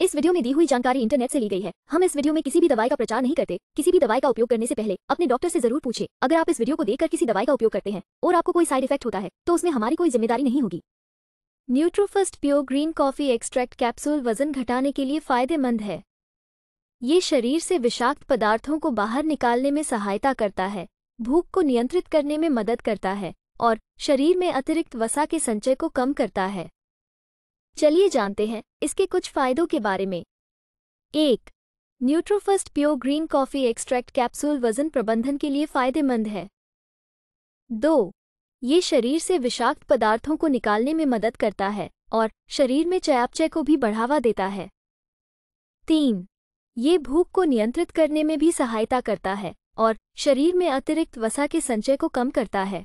इस वीडियो में दी हुई जानकारी इंटरनेट से ली गई है हम इस वीडियो में किसी भी दवाई का प्रचार नहीं करते किसी भी दवाई का उपयोग करने से पहले अपने डॉक्टर से जरूर पूछे अगर आप इस वीडियो को देखकर किसी दवाई का उपयोग करते हैं और आपको कोई साइड इफेक्ट होता है तो उसमें हमारी कोई जिम्मेदारी नहीं होगी Nutrofirst pure green coffee extract capsule वजन घटाने के लिए फायदेमंद है ये शरीर से विषाक्त पदार्थों को बाहर निकालने में सहायता करता है भूख को नियंत्रित करने में मदद करता है और शरीर में अतिरिक्त वसा के संचय को कम करता है चलिए जानते हैं इसके कुछ फायदों के बारे में एक Nutrofirst pure green coffee extract capsule वजन प्रबंधन के लिए फायदेमंद है दो ये शरीर से विषाक्त पदार्थों को निकालने में मदद करता है और शरीर में चयापचय को भी बढ़ावा देता है तीन ये भूख को नियंत्रित करने में भी सहायता करता है और शरीर में अतिरिक्त वसा के संचय को कम करता है